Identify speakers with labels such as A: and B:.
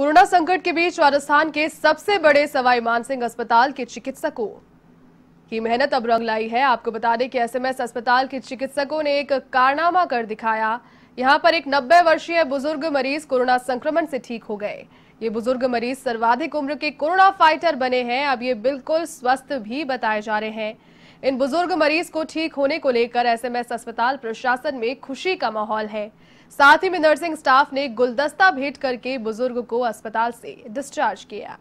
A: corona संकट के बीच राजस्थान के सबसे बड़े सवाई मानसिंह अस्पताल के चिकित्सकों की मेहनत अब रंग लाई है आपको बता दें कि एसएमएस अस्पताल के चिकित्सकों ने एक कारनामा कर दिखाया यहां पर एक 90 वर्षीय बुजुर्ग मरीज कोरोना संक्रमण से ठीक हो गए ये बुजुर्ग मरीज सर्वाधिक उम्र के कोरोना फाइटर बने हैं अब ये बिल्कुल स्वस्थ भी बताए जा रहे हैं इन बुजुर्ग मरीज को ठीक होने को लेकर एसएमएस अस्पताल प्रशासन में खुशी का माहौल है साथ ही में नर्सिंग स्टाफ ने गुलदस्ता भेंट करके बुजुर्ग को अस्पताल से डिस्चार्ज किया